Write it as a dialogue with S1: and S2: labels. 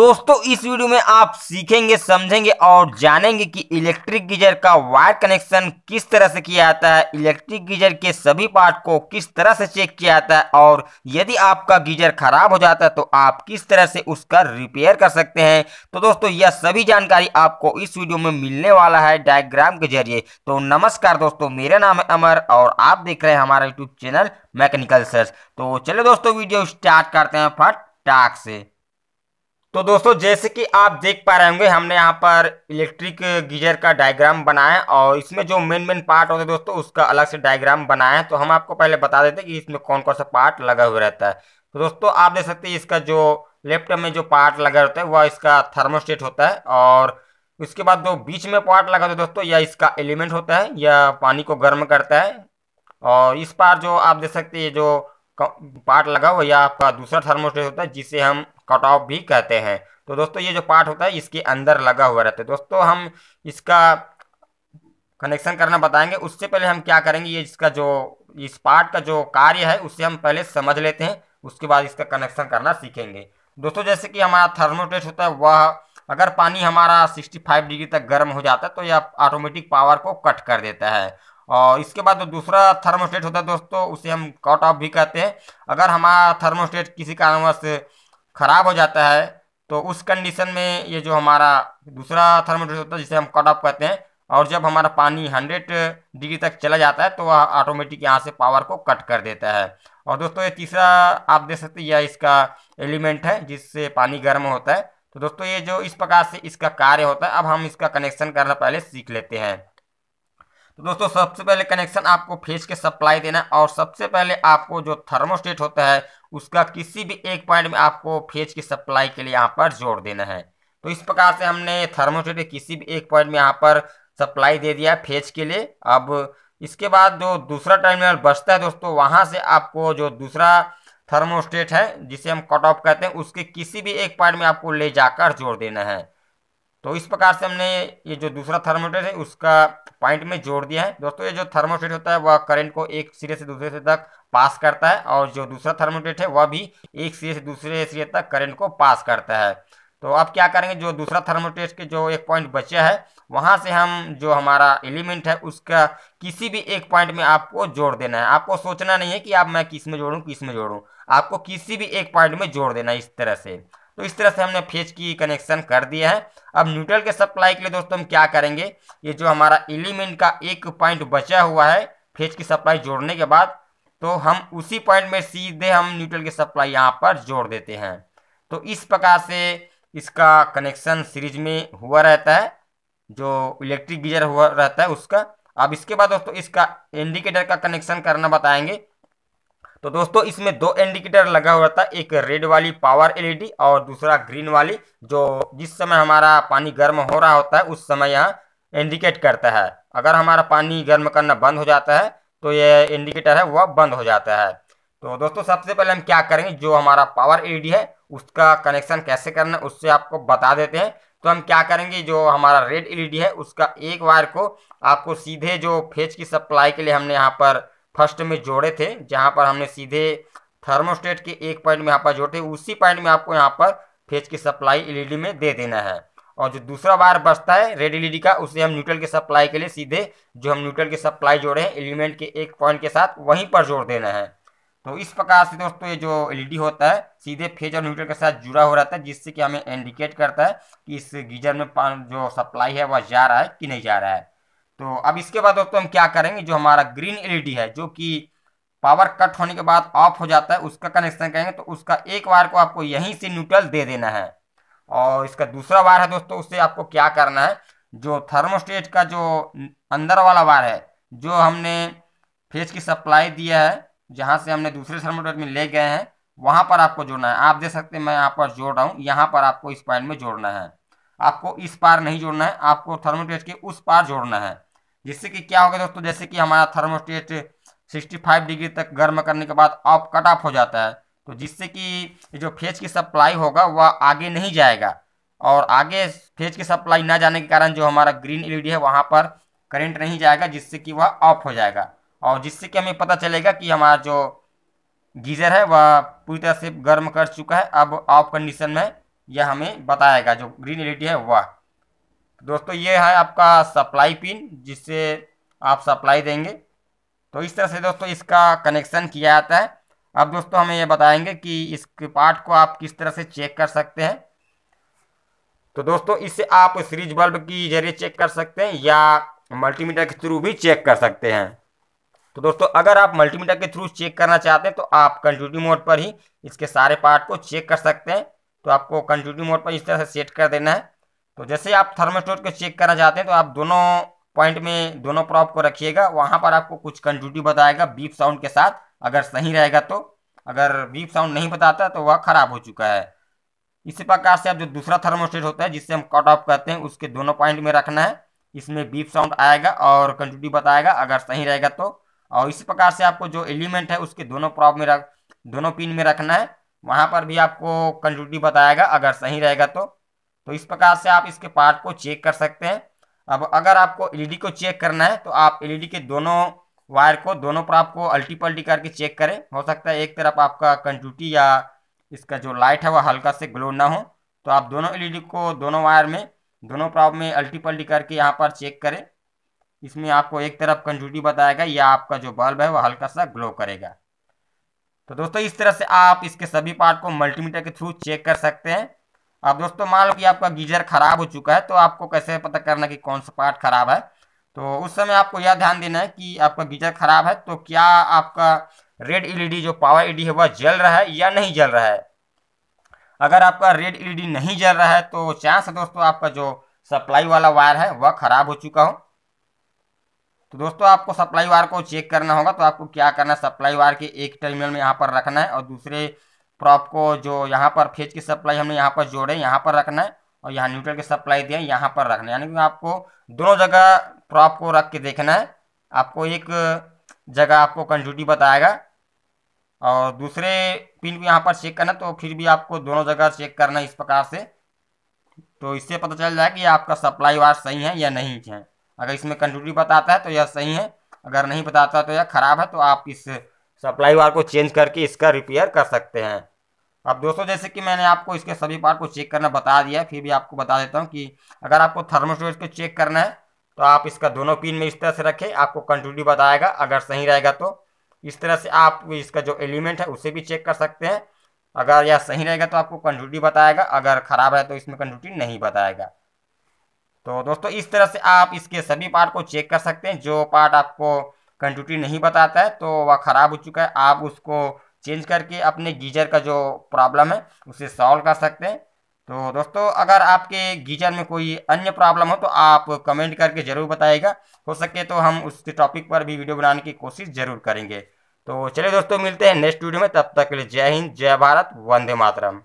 S1: दोस्तों इस वीडियो में आप सीखेंगे समझेंगे और जानेंगे कि इलेक्ट्रिक गीजर का वायर कनेक्शन किस तरह से किया जाता है इलेक्ट्रिक गीजर के सभी पार्ट को किस तरह से चेक किया जाता है और यदि आपका गीजर खराब हो जाता है तो आप किस तरह से उसका रिपेयर कर सकते हैं तो दोस्तों यह सभी जानकारी आपको इस वीडियो में मिलने वाला है डायग्राम के जरिए तो नमस्कार दोस्तों मेरा नाम है अमर और आप देख रहे हैं हमारा यूट्यूब चैनल मैकेनिकल सर्च तो चलो दोस्तों वीडियो स्टार्ट करते हैं फट से तो दोस्तों जैसे कि आप देख पा रहे होंगे हमने यहाँ पर इलेक्ट्रिक गीजर का डायग्राम बनाया है और इसमें जो मेन मेन पार्ट होते हैं दोस्तों उसका अलग से डायग्राम बनाया है तो हम आपको पहले बता देते कि इसमें कौन कौन सा पार्ट लगा हुआ रहता है तो दोस्तों आप देख सकते हैं इसका जो लेफ्ट में जो पार्ट लगा रहता है वह इसका थर्मोस्टेट होता है और उसके बाद जो बीच में पार्ट लगा होता है दोस्तों यह इसका एलिमेंट होता है यह पानी को गर्म करता है और इस पार जो आप देख सकते हैं जो पार्ट लगा हुआ या आपका दूसरा थर्मोस्टेट होता है जिसे हम कट ऑफ भी कहते हैं तो दोस्तों ये जो पार्ट होता है इसके अंदर लगा हुआ रहता है दोस्तों हम इसका कनेक्शन करना बताएंगे उससे पहले हम क्या करेंगे ये इसका जो इस पार्ट का जो कार्य है उससे हम पहले समझ लेते हैं उसके बाद इसका कनेक्शन करना सीखेंगे दोस्तों जैसे कि हमारा थर्मोस्टेट होता है वह अगर पानी हमारा 65 डिग्री तक गर्म हो जाता है तो यह ऑटोमेटिक पावर को कट कर देता है और इसके बाद जो दूसरा थर्मोस्टेट होता है दोस्तों उसे हम कट ऑफ भी कहते हैं अगर हमारा थर्मोस्टेट किसी कारणवश खराब हो जाता है तो उस कंडीशन में ये जो हमारा दूसरा थर्मोस्टेट होता है जिसे हम कट ऑफ कहते हैं और जब हमारा पानी 100 डिग्री तक चला जाता है तो वह ऑटोमेटिक यहाँ से पावर को कट कर देता है और दोस्तों ये तीसरा आप देख सकते यह इसका एलिमेंट है जिससे पानी गर्म होता है तो दोस्तों ये जो इस प्रकार से इसका कार्य होता है अब हम इसका कनेक्शन करना पहले सीख लेते हैं तो दोस्तों सबसे पहले कनेक्शन आपको फेज के सप्लाई देना और सबसे पहले आपको जो थर्मोस्टेट होता है उसका किसी भी एक पॉइंट में आपको फेज की सप्लाई के लिए यहाँ पर जोड़ देना है तो इस प्रकार से हमने थर्मोस्टेट के किसी भी एक पॉइंट में यहाँ पर सप्लाई दे दिया फेज के लिए अब इसके बाद जो दूसरा टर्मिनल बचता है दोस्तों वहाँ से आपको जो दूसरा थर्मोस्टेट है जिसे हम कट ऑफ कहते हैं उसके किसी भी एक पॉइंट में आपको ले जाकर जोड़ देना है तो इस प्रकार से हमने ये जो दूसरा थर्मोमीटर है उसका पॉइंट में जोड़ दिया है दोस्तों ये जो थर्मोस्टेट होता है वह करंट को एक सिरे से दूसरे सिरे तक पास करता है और जो दूसरा थर्मोस्टेट है वह भी एक सिरे से दूसरे सिरे तक करंट को पास करता है तो अब क्या करेंगे जो दूसरा थर्मोस्टेट के जो एक पॉइंट बचा है वहाँ से हम जो हमारा एलिमेंट है उसका किसी भी एक पॉइंट में आपको जोड़ देना है आपको सोचना नहीं है कि आप मैं किस में जोड़ूँ किस में जोड़ूँ आपको किसी भी एक पॉइंट में जोड़ देना है इस तरह से तो इस तरह से हमने फेज की कनेक्शन कर दिया है अब न्यूट्रल के सप्लाई के लिए दोस्तों हम क्या करेंगे ये जो हमारा एलिमेंट का एक पॉइंट बचा हुआ है फेज की सप्लाई जोड़ने के बाद तो हम उसी पॉइंट में सीधे हम न्यूट्रल की सप्लाई यहाँ पर जोड़ देते हैं तो इस प्रकार से इसका कनेक्शन सीरीज में हुआ रहता है जो इलेक्ट्रिक गीजर हुआ रहता है उसका अब इसके बाद दोस्तों इसका इंडिकेटर का कनेक्शन करना बताएंगे तो दोस्तों इसमें दो इंडिकेटर लगा हुआ था एक रेड वाली पावर एलईडी और दूसरा ग्रीन वाली जो जिस समय हमारा पानी गर्म हो रहा होता है उस समय यहाँ इंडिकेट करता है अगर हमारा पानी गर्म करना बंद हो जाता है तो ये इंडिकेटर है वह बंद हो जाता है तो दोस्तों सबसे पहले हम क्या करेंगे जो हमारा पावर एल है उसका कनेक्शन कैसे करना है उससे आपको बता देते हैं तो हम क्या करेंगे जो हमारा रेड एलईडी है उसका एक वायर को आपको सीधे जो फेज की सप्लाई के लिए हमने यहाँ पर फर्स्ट में जोड़े थे जहाँ पर हमने सीधे थर्मोस्टेट के एक पॉइंट में यहाँ पर जोड़े उसी पॉइंट में आपको यहाँ पर फेज की सप्लाई एलईडी में दे देना है और जो दूसरा बार बचता है रेड एलईडी का उसे हम न्यूट्रल के सप्लाई के लिए सीधे जो हम न्यूट्रल के सप्लाई जोड़े हैं एलिमेंट के एक पॉइंट के साथ वहीं पर जोड़ देना है तो इस प्रकार से दोस्तों ये जो एलईडी होता है सीधे फेज और न्यूट्रल के साथ जुड़ा हो रहता है जिससे कि हमें इंडिकेट करता है कि इस गीजर में जो सप्लाई है वह जा रहा है कि नहीं जा रहा है तो अब इसके बाद दोस्तों हम क्या करेंगे जो हमारा ग्रीन एलईडी है जो कि पावर कट होने के बाद ऑफ हो जाता है उसका कनेक्शन करेंगे तो उसका एक वायर को आपको यहीं से न्यूट्रल दे देना है और इसका दूसरा वायर है दोस्तों उससे आपको क्या करना है जो थर्मोस्टेट का जो अंदर वाला वायर है जो हमने फेज की सप्लाई दिया है जहाँ से हमने दूसरे थर्मोस्टेट में ले गए हैं वहाँ पर आपको जोड़ना है आप देख सकते हैं मैं यहाँ पर जोड़ रहा हूँ यहाँ पर आपको इस पॉइंट में जोड़ना है आपको इस पार नहीं जोड़ना है आपको थर्मोस्टेट के उस पार जोड़ना है जिससे कि क्या होगा दोस्तों जैसे कि हमारा थर्मोस्टेट 65 डिग्री तक गर्म करने के बाद ऑफ कट ऑफ हो जाता है तो जिससे कि जो फेज की सप्लाई होगा वह आगे नहीं जाएगा और आगे फेज की सप्लाई ना जाने के कारण जो हमारा ग्रीन एल है वहाँ पर करंट नहीं जाएगा जिससे कि वह ऑफ हो जाएगा और जिससे कि हमें पता चलेगा कि हमारा जो गीज़र है वह पूरी तरह से गर्म कर चुका है अब ऑफ कंडीशन में यह हमें बताएगा जो ग्रीन एल है वह दोस्तों ये है आपका सप्लाई पिन जिससे आप सप्लाई देंगे तो इस तरह से दोस्तों इसका कनेक्शन किया जाता है अब दोस्तों हमें ये बताएंगे कि इस पार्ट को आप किस तरह से चेक कर सकते हैं तो दोस्तों इससे आप सीरीज बल्ब की जरिए चेक कर सकते हैं या मल्टीमीटर के थ्रू भी चेक कर सकते हैं तो दोस्तों अगर आप मल्टीमीटर के थ्रू चेक करना चाहते हैं तो आप कंटिन्यू मोड पर ही इसके सारे पार्ट को चेक कर सकते हैं तो आपको कंटिन्यू मोड पर इस तरह से सेट कर देना है तो जैसे आप थर्मोस्टेट को चेक करना चाहते हैं तो आप दोनों पॉइंट में दोनों प्रॉप को रखिएगा वहाँ पर आपको कुछ कंटिन्यूटी बताएगा बीप साउंड के साथ अगर सही रहेगा तो अगर बीप साउंड नहीं बताता तो वह खराब हो चुका है इसी प्रकार से आप जो दूसरा थर्मोस्टेट होता है जिससे हम कट ऑफ कहते हैं उसके दोनों पॉइंट में रखना है इसमें बीप साउंड आएगा और कंटिन्यूटी बताएगा अगर सही रहेगा तो और इसी प्रकार से आपको जो एलिमेंट है उसके दोनों प्रॉप में रख दोनों पिन में रखना है वहाँ पर भी आपको कंटिन्यूटी बताएगा अगर सही रहेगा तो तो इस प्रकार से आप इसके पार्ट को चेक कर सकते हैं अब अगर आपको एलईडी को चेक करना है तो आप एलईडी के दोनों वायर को दोनों पर आपको अल्टी पल्टी करके चेक करें हो सकता है एक तरफ आपका कंटूटी या इसका जो लाइट है वह हल्का से ग्लो ना हो तो आप दोनों एलईडी को दोनों वायर में दोनों प्राप में अल्टी पल्टी करके यहाँ पर चेक करें इसमें आपको एक तरफ कंजूटी बताएगा या आपका जो बल्ब है वह हल्का सा ग्लो करेगा तो दोस्तों इस तरह से आप इसके सभी पार्ट को मल्टीमीटर के थ्रू चेक कर सकते हैं अब दोस्तों मान लो कि आपका गीजर खराब हो चुका है तो आपको कैसे पता करना कि कौन सा पार्ट खराब है तो उस समय आपको यह ध्यान देना है कि आपका गीजर खराब है तो क्या आपका रेड एलईडी जो पावर एलईडी है वह जल रहा है या नहीं जल रहा है अगर आपका रेड एलईडी नहीं जल रहा है तो चांस है दोस्तों आपका जो सप्लाई वाला वायर है वह खराब हो चुका हो तो दोस्तों आपको सप्लाई वायर को चेक करना होगा तो आपको क्या करना है सप्लाई वायर के एक टर्मिनल में यहाँ पर रखना है और दूसरे प्रॉप आपको जो यहाँ पर फेज की सप्लाई हमने यहाँ पर जोड़े यहाँ पर रखना है और यहाँ न्यूट्रल की सप्लाई दिया यहाँ पर रखना है यानी कि आपको दोनों जगह प्रॉप को रख के देखना है आपको एक जगह आपको कंजूटी बताएगा और दूसरे पिन को यहाँ पर चेक करना तो फिर भी आपको दोनों जगह चेक करना इस प्रकार से तो इससे पता चल जाए कि आपका सप्लाई वार सही है या नहीं है अगर इसमें कंजूटी बताता है तो यह सही है अगर नहीं बताता तो यह खराब है तो आप इस सप्लाई वायर को चेंज करके इसका रिपेयर कर सकते हैं अब दोस्तों जैसे कि मैंने आपको इसके सभी पार्ट को चेक करना बता दिया फिर भी आपको बता देता हूँ कि अगर आपको थर्मोस्टेट को चेक करना है तो आप इसका दोनों पिन में इस तरह से रखें आपको कंटिन्यू बताएगा अगर सही रहेगा तो इस तरह से आप इसका जो एलिमेंट है उसे भी चेक कर सकते हैं अगर यह सही रहेगा तो आपको कंटिन्यूटी बताएगा अगर ख़राब है तो इसमें कंटिन्यूटी नहीं बताएगा तो दोस्तों इस तरह से आप इसके सभी पार्ट को चेक कर सकते हैं जो पार्ट आपको कंटिन्यूटी नहीं बताता है तो वह ख़राब हो चुका है आप उसको चेंज करके अपने गीजर का जो प्रॉब्लम है उसे सॉल्व कर सकते हैं तो दोस्तों अगर आपके गीजर में कोई अन्य प्रॉब्लम हो तो आप कमेंट करके ज़रूर बताएगा हो सके तो हम उस टॉपिक पर भी वीडियो बनाने की कोशिश ज़रूर करेंगे तो चलिए दोस्तों मिलते हैं नेक्स्ट वीडियो में तब तक के लिए जय हिंद जय भारत वंदे मातरम